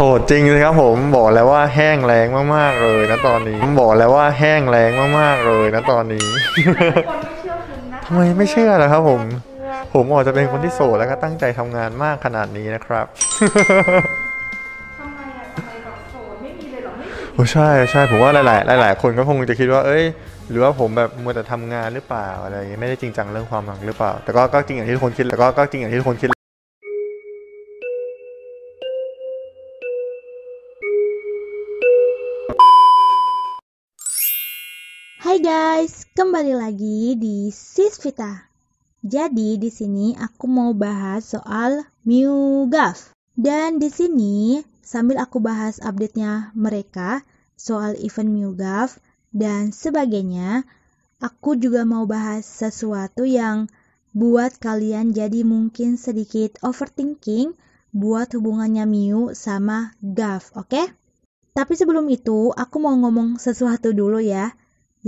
โสดจริงเลยครับผมบอกแล้วว่าแห้งแรงมากๆ เลยนะตอนนี้บอกแล้วว่าแห้งแรงมากๆเลยนะตอนนี้ทำไมไม่เชื่อล่ะครับผม ผมอาจจะเป็นคนที่โสดแล้วก็ตั้งใจทำงานมากขนาดนี้นะครับโอ้ใช่ใช่ผมว่าหลายๆหลาย ๆ คนก็คงจะคิดว่าเอ้ยหรือว่าผมแบบมัวแต่ทำงานหรือเปล่าอะไรอย่างเงี้ยไม่ได้จริงจังเรื่องความรักหรือเปล่า แต่ก็ก็จริงอย่างที่ทุกคนคิดแล้วก็ก็จริงอย่างที่ทุกคนคิด Hai guys, kembali lagi di Sis Vita. Jadi di sini aku mau bahas soal MUGAF. Dan di sini sambil aku bahas update-nya mereka soal event MUGAF dan sebagainya, aku juga mau bahas sesuatu yang buat kalian jadi mungkin sedikit overthinking buat hubungannya Miu sama Gav, oke? Okay? Tapi sebelum itu, aku mau ngomong sesuatu dulu ya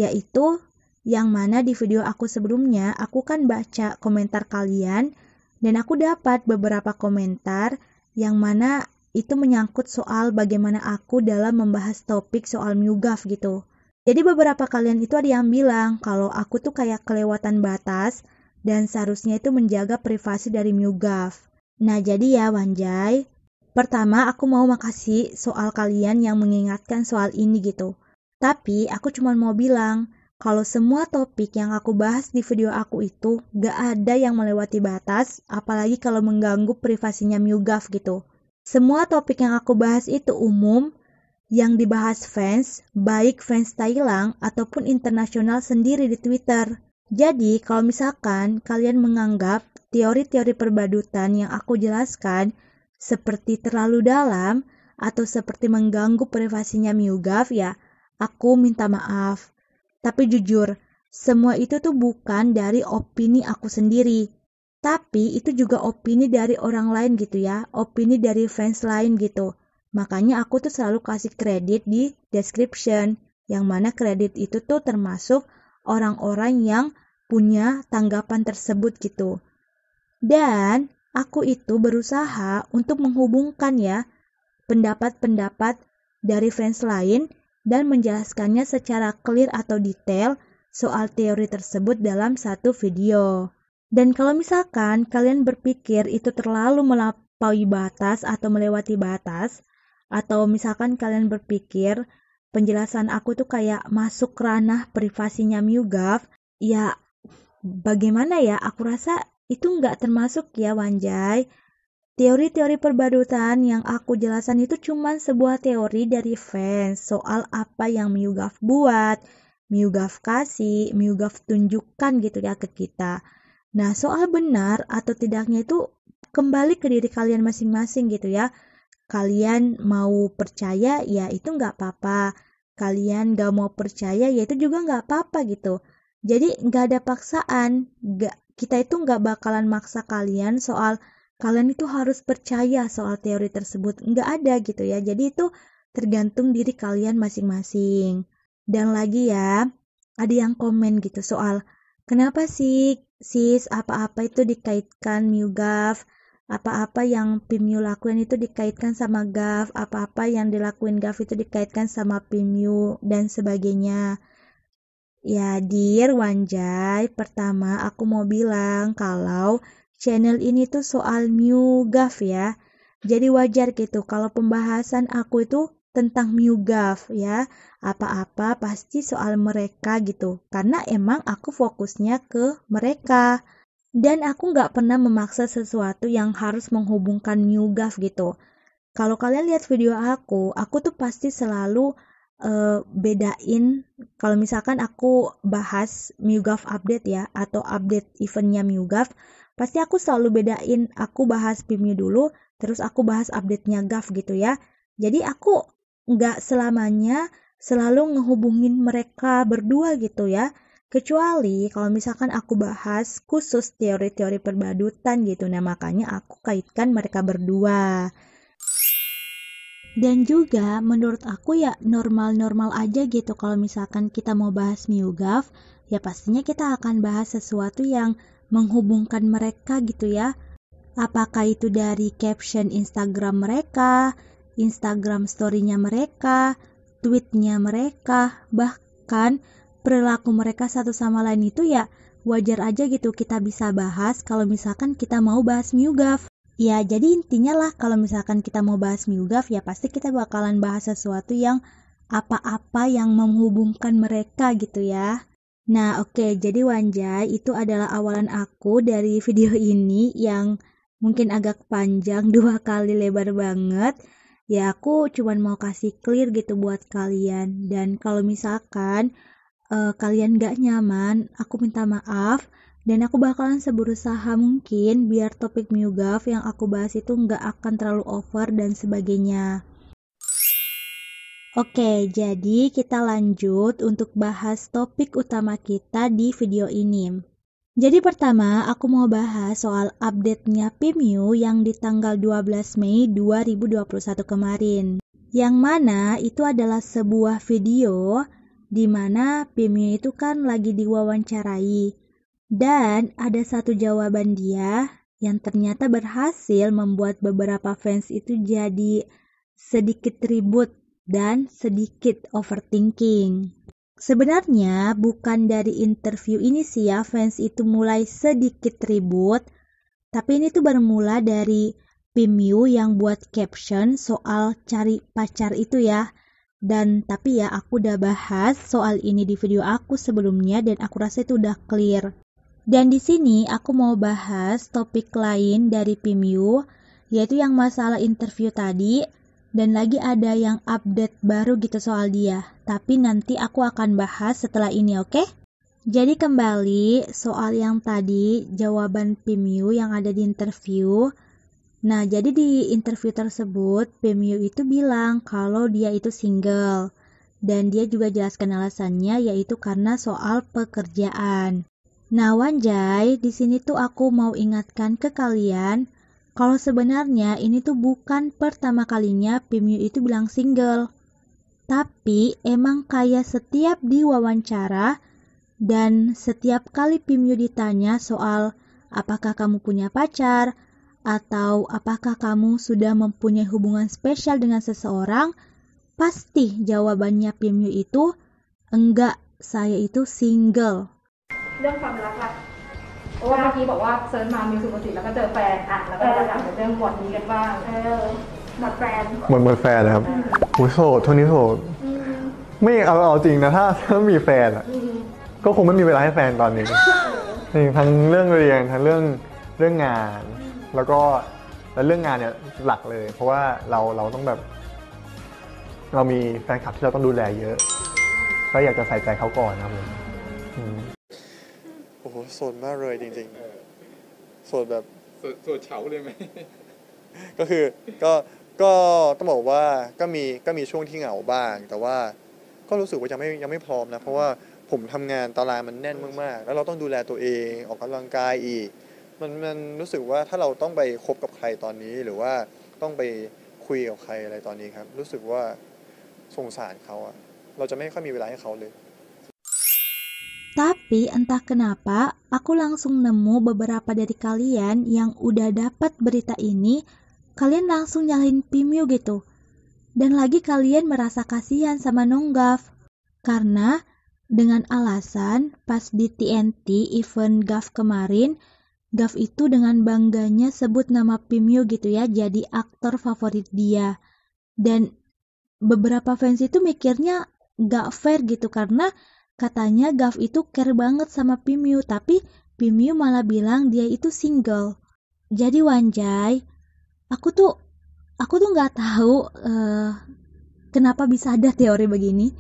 yaitu yang mana di video aku sebelumnya aku kan baca komentar kalian dan aku dapat beberapa komentar yang mana itu menyangkut soal bagaimana aku dalam membahas topik soal mugaf gitu. Jadi beberapa kalian itu ada yang bilang kalau aku tuh kayak kelewatan batas dan seharusnya itu menjaga privasi dari mugaf. Nah jadi ya Wanjai, pertama aku mau makasih soal kalian yang mengingatkan soal ini gitu. Tapi aku cuma mau bilang, kalau semua topik yang aku bahas di video aku itu gak ada yang melewati batas, apalagi kalau mengganggu privasinya Miugaf gitu. Semua topik yang aku bahas itu umum, yang dibahas fans, baik fans Thailand ataupun internasional sendiri di Twitter. Jadi, kalau misalkan kalian menganggap teori-teori perbadutan yang aku jelaskan seperti terlalu dalam atau seperti mengganggu privasinya Miugaf ya, Aku minta maaf. Tapi jujur, semua itu tuh bukan dari opini aku sendiri. Tapi itu juga opini dari orang lain gitu ya, opini dari fans lain gitu. Makanya aku tuh selalu kasih kredit di description, yang mana kredit itu tuh termasuk orang-orang yang punya tanggapan tersebut gitu. Dan aku itu berusaha untuk menghubungkan ya pendapat-pendapat dari fans lain dan menjelaskannya secara clear atau detail soal teori tersebut dalam satu video. Dan kalau misalkan kalian berpikir itu terlalu melampaui batas atau melewati batas, atau misalkan kalian berpikir penjelasan aku tuh kayak masuk ranah privasinya Mugaf, ya bagaimana ya? Aku rasa itu nggak termasuk ya Wanjai. Teori-teori perbarutan yang aku jelaskan itu cuman sebuah teori dari fans soal apa yang Miugaf buat, Miugaf kasih, Miugaf tunjukkan gitu ya ke kita. Nah, soal benar atau tidaknya itu kembali ke diri kalian masing-masing gitu ya. Kalian mau percaya ya itu nggak apa-apa. Kalian nggak mau percaya ya itu juga nggak apa-apa gitu. Jadi nggak ada paksaan, gak, kita itu nggak bakalan maksa kalian soal kalian itu harus percaya soal teori tersebut nggak ada gitu ya jadi itu tergantung diri kalian masing-masing dan lagi ya ada yang komen gitu soal kenapa sih sis apa-apa itu dikaitkan new apa-apa yang PIMU lakuin itu dikaitkan sama gaf apa-apa yang dilakuin gaf itu dikaitkan sama PIMU dan sebagainya ya dear Wanjai pertama aku mau bilang kalau channel ini tuh soal MUGAF ya. Jadi wajar gitu kalau pembahasan aku itu tentang MUGAF ya. Apa-apa pasti soal mereka gitu. Karena emang aku fokusnya ke mereka. Dan aku nggak pernah memaksa sesuatu yang harus menghubungkan MUGAF gitu. Kalau kalian lihat video aku, aku tuh pasti selalu uh, bedain kalau misalkan aku bahas MUGAF update ya atau update eventnya MUGAF pasti aku selalu bedain aku bahas PIMU dulu terus aku bahas update-nya GAF gitu ya jadi aku nggak selamanya selalu ngehubungin mereka berdua gitu ya kecuali kalau misalkan aku bahas khusus teori-teori perbadutan gitu nah makanya aku kaitkan mereka berdua dan juga menurut aku ya normal-normal aja gitu kalau misalkan kita mau bahas miugaf ya pastinya kita akan bahas sesuatu yang menghubungkan mereka gitu ya apakah itu dari caption Instagram mereka Instagram story-nya mereka tweet-nya mereka bahkan perilaku mereka satu sama lain itu ya wajar aja gitu kita bisa bahas kalau misalkan kita mau bahas miugaf Ya, jadi intinya lah kalau misalkan kita mau bahas miugaf ya pasti kita bakalan bahas sesuatu yang apa-apa yang menghubungkan mereka gitu ya. Nah, oke, okay, jadi Wanjai itu adalah awalan aku dari video ini yang mungkin agak panjang, dua kali lebar banget. Ya, aku cuman mau kasih clear gitu buat kalian. Dan kalau misalkan uh, kalian gak nyaman, aku minta maaf dan aku bakalan seberusaha mungkin biar topik MUGAF yang aku bahas itu nggak akan terlalu over dan sebagainya. Oke, jadi kita lanjut untuk bahas topik utama kita di video ini. Jadi pertama, aku mau bahas soal update-nya PMU yang di tanggal 12 Mei 2021 kemarin. Yang mana itu adalah sebuah video di mana PMU itu kan lagi diwawancarai dan ada satu jawaban dia yang ternyata berhasil membuat beberapa fans itu jadi sedikit ribut dan sedikit overthinking. Sebenarnya bukan dari interview ini sih ya fans itu mulai sedikit ribut, tapi ini tuh bermula dari Pimyu yang buat caption soal cari pacar itu ya. Dan tapi ya aku udah bahas soal ini di video aku sebelumnya dan aku rasa itu udah clear. Dan di sini aku mau bahas topik lain dari PIMU, yaitu yang masalah interview tadi, dan lagi ada yang update baru gitu soal dia. Tapi nanti aku akan bahas setelah ini, oke? Okay? Jadi kembali soal yang tadi, jawaban PIMU yang ada di interview. Nah, jadi di interview tersebut, PIMU itu bilang kalau dia itu single. Dan dia juga jelaskan alasannya yaitu karena soal pekerjaan. Nah, Wanjai, di sini tuh aku mau ingatkan ke kalian kalau sebenarnya ini tuh bukan pertama kalinya Pimyu itu bilang single. Tapi emang kayak setiap diwawancara dan setiap kali Pimyu ditanya soal apakah kamu punya pacar atau apakah kamu sudah mempunyai hubungan spesial dengan seseorang, pasti jawabannya Pimyu itu enggak, saya itu single. เรื่องความรักล่ะเพราะว่าเมื่อกี้บอกว่าเซิร์ชมามีสุขสิิ์แล้วก็เจอแฟนอ่ะแล้วก็จะถามเรื่องบทนี้กันบ้างเออหมดแฟน หมดหมดแฟนนะครับโอ้โสดทุนี้โสดไม่เอาเอาจริงนะถ้าถ้ามีแฟนอ่ะ ก็คงไม่มีเวลาให้แฟนตอนนี้ทั้งเรื่องเรียนทั้งเรื่องเรื่องงาน แล้วก็แล้วเรื่องงานเนี่ยหลักเลย เพราะว่าเราเราต้องแบบ เรามีแฟนคลับที่เราต้องดูแลเยอะ ก็อยากจะใส่ใจเขาก่อนนะับโหสดมากเลยจริงๆสดแบบสดสดเฉาเลยไหมก็คือ ก็ก็ต้องบอกว่าก็มีก็มีช่วงที่เหงาบ้าง แต่ว่าก็รู้สึกว่ายังไม่ยังไม่พร้อมนะ เพราะว่าผมทำงานตารางมันแน่นมาก ๆ แล้วเราต้องดูแลตัวเองออกกำลังกายอีก มันมันรู้สึกว่าถ้าเราต้องไปคบกับใครตอนนี้หรือว่าต้องไปคุยกับใครอะไรตอนนี้ครับ รู้สึกว่าสงสารเขาอะเราจะไม่ค่อยมีเวลาให้เขาเลย Tapi entah kenapa, aku langsung nemu beberapa dari kalian yang udah dapat berita ini, kalian langsung nyalin Pimio gitu. Dan lagi kalian merasa kasihan sama Nonggaf. Karena dengan alasan pas di TNT event Gaf kemarin, Gaf itu dengan bangganya sebut nama Pimio gitu ya jadi aktor favorit dia. Dan beberapa fans itu mikirnya gak fair gitu karena Katanya Gav itu care banget sama Pimiu, tapi Pimiu malah bilang dia itu single. Jadi Wanjai, aku tuh aku tuh nggak tahu uh, kenapa bisa ada teori begini.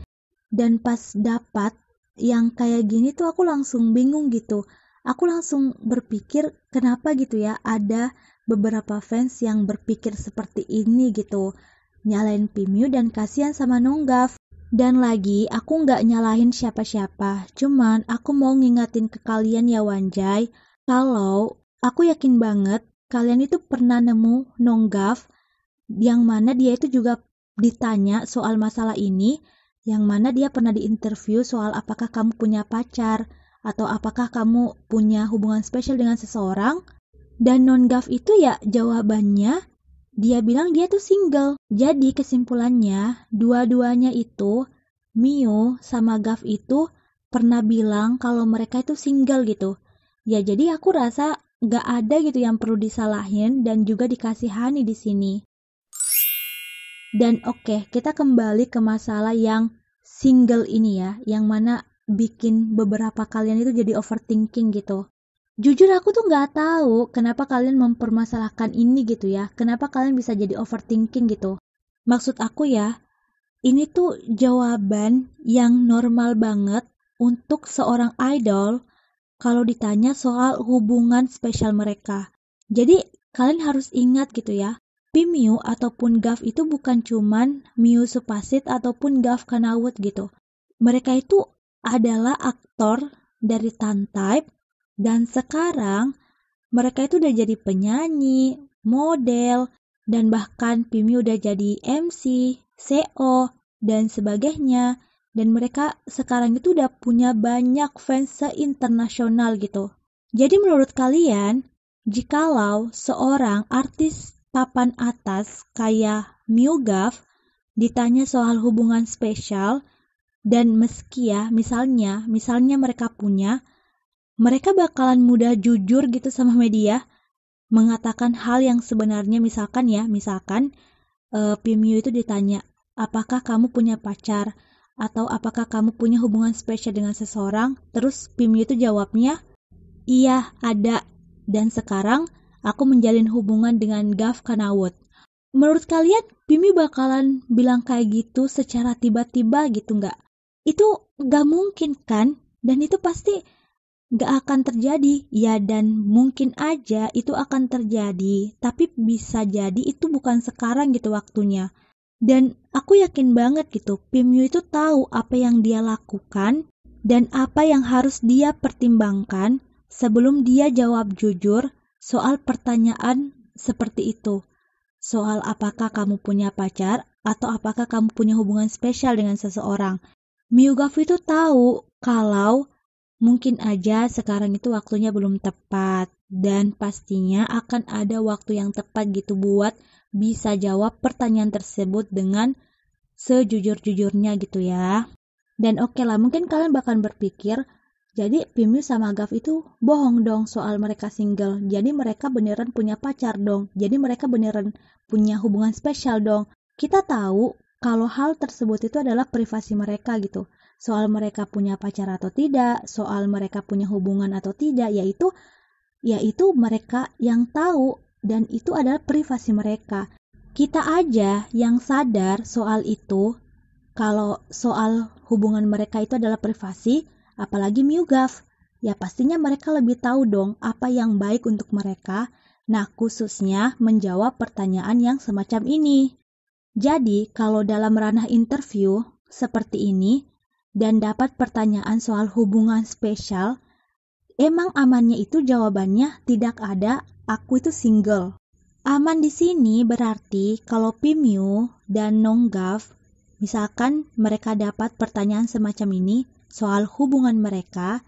Dan pas dapat yang kayak gini tuh aku langsung bingung gitu. Aku langsung berpikir kenapa gitu ya ada beberapa fans yang berpikir seperti ini gitu. Nyalain Pimiu dan kasihan sama Nonggaf. Dan lagi, aku nggak nyalahin siapa-siapa, cuman aku mau ngingatin ke kalian ya Wanjai, kalau aku yakin banget kalian itu pernah nemu Nonggaf, yang mana dia itu juga ditanya soal masalah ini, yang mana dia pernah diinterview soal apakah kamu punya pacar, atau apakah kamu punya hubungan spesial dengan seseorang, dan Nonggaf itu ya jawabannya dia bilang dia tuh single. Jadi kesimpulannya, dua-duanya itu, Mio sama Gav itu pernah bilang kalau mereka itu single gitu. Ya jadi aku rasa gak ada gitu yang perlu disalahin dan juga dikasihani di sini. Dan oke, okay, kita kembali ke masalah yang single ini ya, yang mana bikin beberapa kalian itu jadi overthinking gitu jujur aku tuh nggak tahu kenapa kalian mempermasalahkan ini gitu ya. Kenapa kalian bisa jadi overthinking gitu. Maksud aku ya, ini tuh jawaban yang normal banget untuk seorang idol kalau ditanya soal hubungan spesial mereka. Jadi kalian harus ingat gitu ya, Pimiu ataupun Gav itu bukan cuman Miu Supasit ataupun Gav Kanawut gitu. Mereka itu adalah aktor dari Tan dan sekarang mereka itu udah jadi penyanyi, model, dan bahkan Pimi udah jadi MC, CEO, dan sebagainya. Dan mereka sekarang itu udah punya banyak fans se-internasional gitu. Jadi menurut kalian, jikalau seorang artis papan atas kayak Gaff ditanya soal hubungan spesial dan meski ya misalnya misalnya mereka punya mereka bakalan mudah jujur gitu sama media mengatakan hal yang sebenarnya misalkan ya misalkan uh, eh, Pimyu itu ditanya apakah kamu punya pacar atau apakah kamu punya hubungan spesial dengan seseorang terus Pimyu itu jawabnya iya ada dan sekarang aku menjalin hubungan dengan Gav Kanawut menurut kalian Pimyu bakalan bilang kayak gitu secara tiba-tiba gitu nggak itu nggak mungkin kan dan itu pasti gak akan terjadi. Ya dan mungkin aja itu akan terjadi, tapi bisa jadi itu bukan sekarang gitu waktunya. Dan aku yakin banget gitu, Pimyu itu tahu apa yang dia lakukan dan apa yang harus dia pertimbangkan sebelum dia jawab jujur soal pertanyaan seperti itu. Soal apakah kamu punya pacar atau apakah kamu punya hubungan spesial dengan seseorang. Miyugafu itu tahu kalau Mungkin aja sekarang itu waktunya belum tepat dan pastinya akan ada waktu yang tepat gitu buat bisa jawab pertanyaan tersebut dengan sejujur-jujurnya gitu ya. Dan oke okay lah, mungkin kalian bahkan berpikir, jadi Pimiu sama Gav itu bohong dong soal mereka single. Jadi mereka beneran punya pacar dong. Jadi mereka beneran punya hubungan spesial dong. Kita tahu kalau hal tersebut itu adalah privasi mereka gitu soal mereka punya pacar atau tidak, soal mereka punya hubungan atau tidak, yaitu yaitu mereka yang tahu dan itu adalah privasi mereka. Kita aja yang sadar soal itu kalau soal hubungan mereka itu adalah privasi, apalagi miugaf. Ya pastinya mereka lebih tahu dong apa yang baik untuk mereka. Nah, khususnya menjawab pertanyaan yang semacam ini. Jadi, kalau dalam ranah interview seperti ini, dan dapat pertanyaan soal hubungan spesial, emang amannya itu jawabannya tidak ada, aku itu single. Aman di sini berarti kalau Pimiu dan Nonggaf, misalkan mereka dapat pertanyaan semacam ini soal hubungan mereka,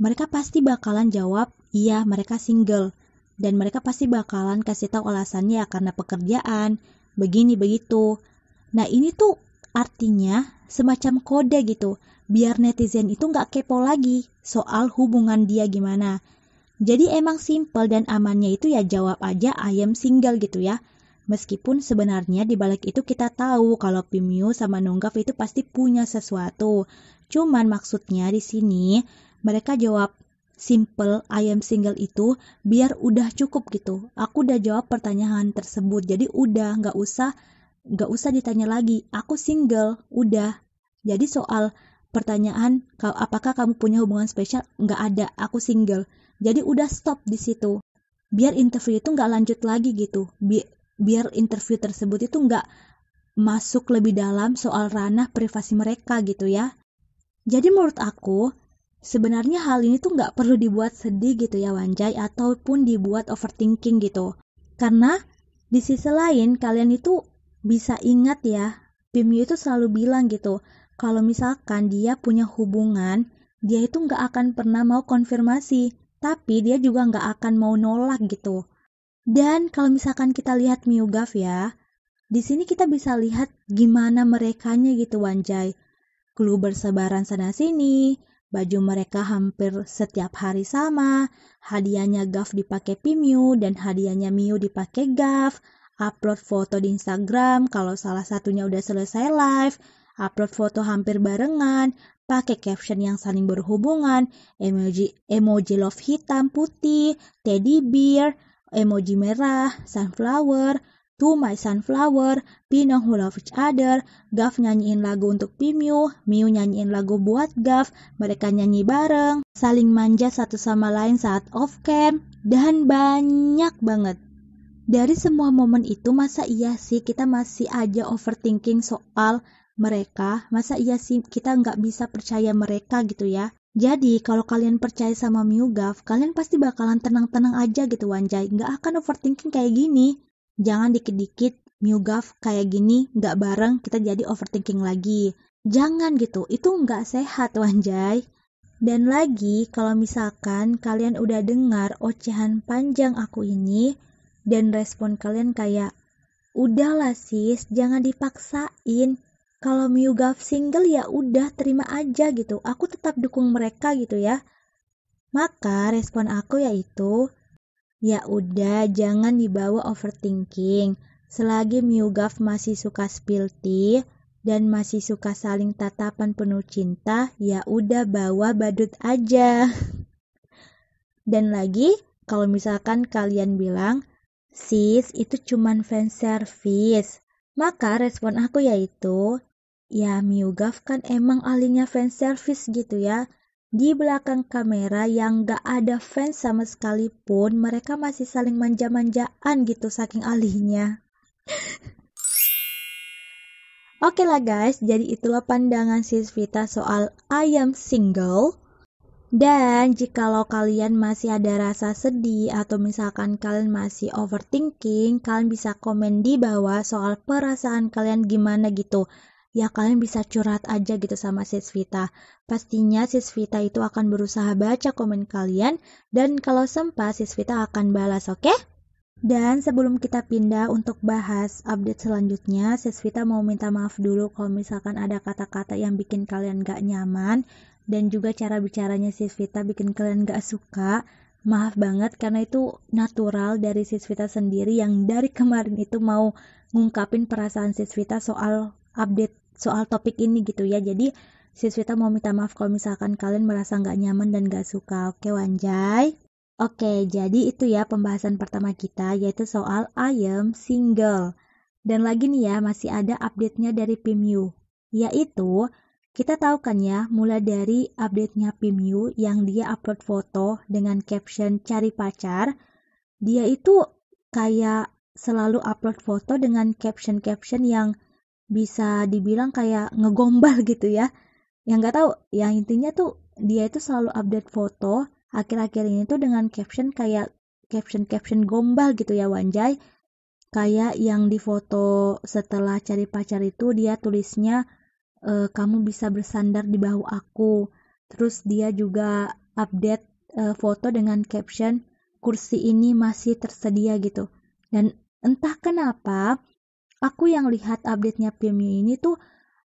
mereka pasti bakalan jawab, iya mereka single. Dan mereka pasti bakalan kasih tahu alasannya ya, karena pekerjaan, begini begitu. Nah ini tuh Artinya semacam kode gitu, biar netizen itu nggak kepo lagi soal hubungan dia gimana. Jadi emang simple dan amannya itu ya jawab aja ayam single gitu ya. Meskipun sebenarnya di balik itu kita tahu kalau Pimio sama Nonggaf itu pasti punya sesuatu. Cuman maksudnya di sini mereka jawab simple ayam single itu biar udah cukup gitu. Aku udah jawab pertanyaan tersebut jadi udah nggak usah Gak usah ditanya lagi, aku single, udah. Jadi soal pertanyaan apakah kamu punya hubungan spesial, Gak ada, aku single. Jadi udah stop di situ. Biar interview itu gak lanjut lagi gitu. Bi biar interview tersebut itu gak masuk lebih dalam soal ranah privasi mereka gitu ya. Jadi menurut aku, sebenarnya hal ini tuh gak perlu dibuat sedih gitu ya Wanjai ataupun dibuat overthinking gitu. Karena di sisi lain kalian itu bisa ingat ya, Bimyu itu selalu bilang gitu, kalau misalkan dia punya hubungan, dia itu nggak akan pernah mau konfirmasi, tapi dia juga nggak akan mau nolak gitu. Dan kalau misalkan kita lihat Miugaf ya, di sini kita bisa lihat gimana merekanya gitu Wanjai. klu bersebaran sana-sini, Baju mereka hampir setiap hari sama, hadiahnya Gaf dipakai Pimyu dan hadiahnya Miu dipakai Gaf, upload foto di Instagram kalau salah satunya udah selesai live, upload foto hampir barengan, pakai caption yang saling berhubungan, emoji emoji love hitam putih, teddy bear, emoji merah, sunflower, To My Sunflower, Pinong Who Love Each Other, Gav nyanyiin lagu untuk Pimiu, Miu nyanyiin lagu buat Gav, mereka nyanyi bareng, saling manja satu sama lain saat off cam, dan banyak banget dari semua momen itu masa iya sih kita masih aja overthinking soal mereka, masa iya sih kita nggak bisa percaya mereka gitu ya. Jadi, kalau kalian percaya sama Miugaf, kalian pasti bakalan tenang-tenang aja gitu Wanjai. Nggak akan overthinking kayak gini. Jangan dikit-dikit Miugaf kayak gini, nggak bareng, kita jadi overthinking lagi. Jangan gitu, itu nggak sehat Wanjai. Dan lagi, kalau misalkan kalian udah dengar ocehan panjang aku ini, dan respon kalian kayak udahlah sis jangan dipaksain kalau Miugaf single ya udah terima aja gitu aku tetap dukung mereka gitu ya maka respon aku yaitu ya udah jangan dibawa overthinking selagi Miugaf masih suka spill tea dan masih suka saling tatapan penuh cinta, ya udah bawa badut aja. Dan lagi, kalau misalkan kalian bilang, Sis, itu cuman fan service. Maka respon aku yaitu, ya Miugaf kan emang ahlinya fan service gitu ya. Di belakang kamera yang gak ada fans sama sekalipun, mereka masih saling manja-manjaan gitu saking alihnya. Oke okay lah guys, jadi itulah pandangan sis Vita soal I am single. Dan jikalau kalian masih ada rasa sedih atau misalkan kalian masih overthinking, kalian bisa komen di bawah soal perasaan kalian gimana gitu. Ya kalian bisa curhat aja gitu sama Sis Vita. Pastinya Sis Vita itu akan berusaha baca komen kalian dan kalau sempat Sis Vita akan balas, oke? Okay? Dan sebelum kita pindah untuk bahas update selanjutnya, Sis Vita mau minta maaf dulu kalau misalkan ada kata-kata yang bikin kalian gak nyaman dan juga cara bicaranya sis Vita bikin kalian gak suka maaf banget karena itu natural dari sis Vita sendiri yang dari kemarin itu mau ngungkapin perasaan sis Vita soal update soal topik ini gitu ya jadi sis Vita mau minta maaf kalau misalkan kalian merasa nggak nyaman dan gak suka oke wanjay Oke, jadi itu ya pembahasan pertama kita yaitu soal I am single. Dan lagi nih ya, masih ada update-nya dari Pimyu yaitu kita tahu kan ya, mulai dari update-nya Pimyu yang dia upload foto dengan caption cari pacar, dia itu kayak selalu upload foto dengan caption-caption yang bisa dibilang kayak ngegombal gitu ya. Yang nggak tahu, yang intinya tuh dia itu selalu update foto akhir-akhir ini tuh dengan caption kayak caption-caption gombal gitu ya Wanjai. Kayak yang di foto setelah cari pacar itu dia tulisnya uh, kamu bisa bersandar di bahu aku. Terus dia juga update uh, foto dengan caption kursi ini masih tersedia gitu. Dan entah kenapa aku yang lihat update-nya Pimmy ini tuh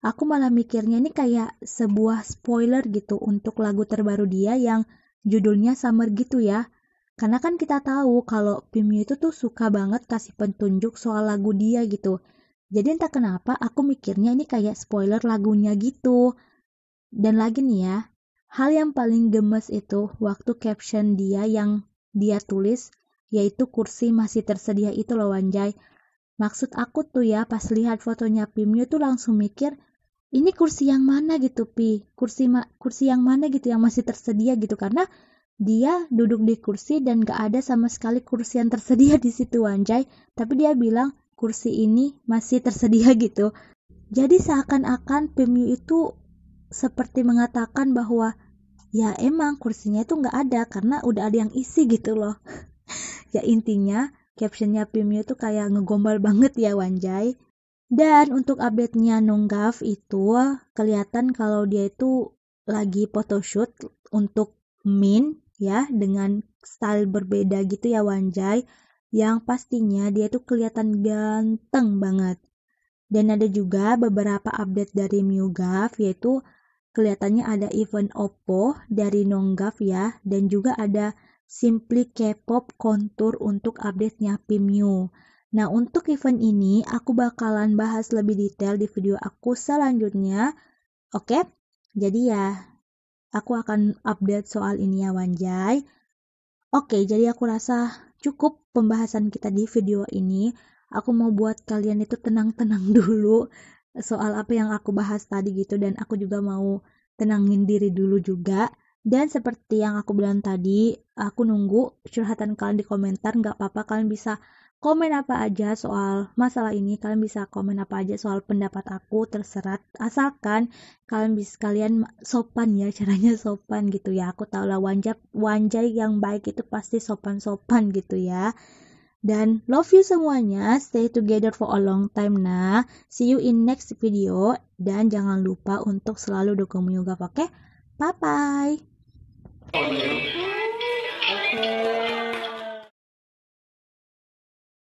aku malah mikirnya ini kayak sebuah spoiler gitu untuk lagu terbaru dia yang judulnya Summer gitu ya. Karena kan kita tahu kalau Pimmy itu tuh suka banget kasih petunjuk soal lagu dia gitu. Jadi entah kenapa aku mikirnya ini kayak spoiler lagunya gitu. Dan lagi nih ya, hal yang paling gemes itu waktu caption dia yang dia tulis yaitu kursi masih tersedia itu loh Wanjai. Maksud aku tuh ya pas lihat fotonya Pimnya tuh langsung mikir ini kursi yang mana gitu Pi, kursi ma kursi yang mana gitu yang masih tersedia gitu karena dia duduk di kursi dan gak ada sama sekali kursi yang tersedia di situ Wanjai. Tapi dia bilang kursi ini masih tersedia gitu. Jadi seakan-akan PMU itu seperti mengatakan bahwa ya emang kursinya itu nggak ada karena udah ada yang isi gitu loh. ya intinya captionnya PMU itu kayak ngegombal banget ya Wanjai. Dan untuk update-nya Nonggaf itu kelihatan kalau dia itu lagi photoshoot untuk Min ya dengan style berbeda gitu ya Wanjai yang pastinya dia tuh kelihatan ganteng banget. Dan ada juga beberapa update dari Miuga, yaitu kelihatannya ada event Oppo dari Nonggav ya dan juga ada Simply K-pop kontur untuk update-nya Pimyu. Nah, untuk event ini aku bakalan bahas lebih detail di video aku selanjutnya. Oke? Jadi ya, aku akan update soal ini ya Wanjai. Oke, jadi aku rasa cukup pembahasan kita di video ini. Aku mau buat kalian itu tenang-tenang dulu soal apa yang aku bahas tadi gitu dan aku juga mau tenangin diri dulu juga. Dan seperti yang aku bilang tadi, aku nunggu curhatan kalian di komentar. Gak apa-apa, kalian bisa komen apa aja soal masalah ini kalian bisa komen apa aja soal pendapat aku terserat, asalkan kalian bisa kalian sopan ya caranya sopan gitu ya aku tahu lah wanjak wanjai yang baik itu pasti sopan sopan gitu ya dan love you semuanya stay together for a long time nah see you in next video dan jangan lupa untuk selalu dukung yoga oke okay? bye bye